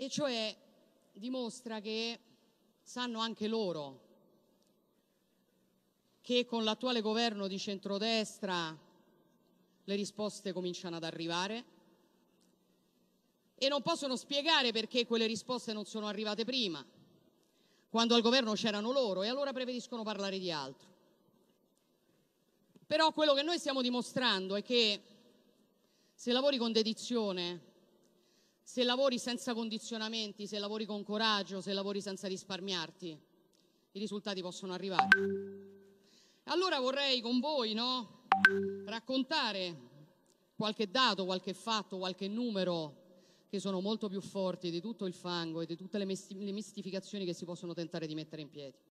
e cioè dimostra che sanno anche loro che con l'attuale governo di centrodestra le risposte cominciano ad arrivare e non possono spiegare perché quelle risposte non sono arrivate prima, quando al governo c'erano loro e allora preferiscono parlare di altro. Però quello che noi stiamo dimostrando è che se lavori con dedizione se lavori senza condizionamenti, se lavori con coraggio, se lavori senza risparmiarti, i risultati possono arrivare. Allora vorrei con voi no, raccontare qualche dato, qualche fatto, qualche numero che sono molto più forti di tutto il fango e di tutte le, mistificazioni che si possono tentare di mettere in piedi.